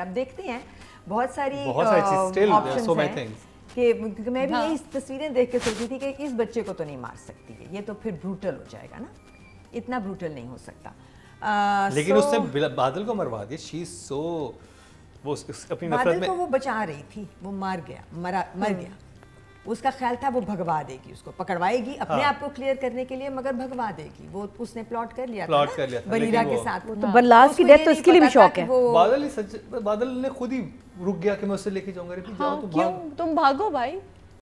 अब देखते हैं बहुत सारी ऑप्शंस कि मैं भी हाँ। यही तस्वीरें देख के सोचती थी कि इस बच्चे को तो नहीं मार सकती है ये तो फिर ब्रूटल हो जाएगा ना इतना ब्रूटल नहीं हो सकता आ, लेकिन so, उसने बादल को मरवा दिया शी सो so, वो अपनी बादल को वो बचा रही थी वो मार गया मरा मर हम्म। गया उसका ख्याल था वो भगवा देगी उसको पकड़वाएगी अपने हाँ। आप को क्लियर करने के लिए मगर भगवा देगी वो उसने प्लॉट कर लिया प्लॉट कर लिया बलीरा के साथ वो तो बल्लास की डेथ तो इसके लिए भी शौक है बादल सच बादल ने खुद ही रुक गया कि मैं उससे लेके जाऊंगा हाँ, क्यों तुम भागो भाई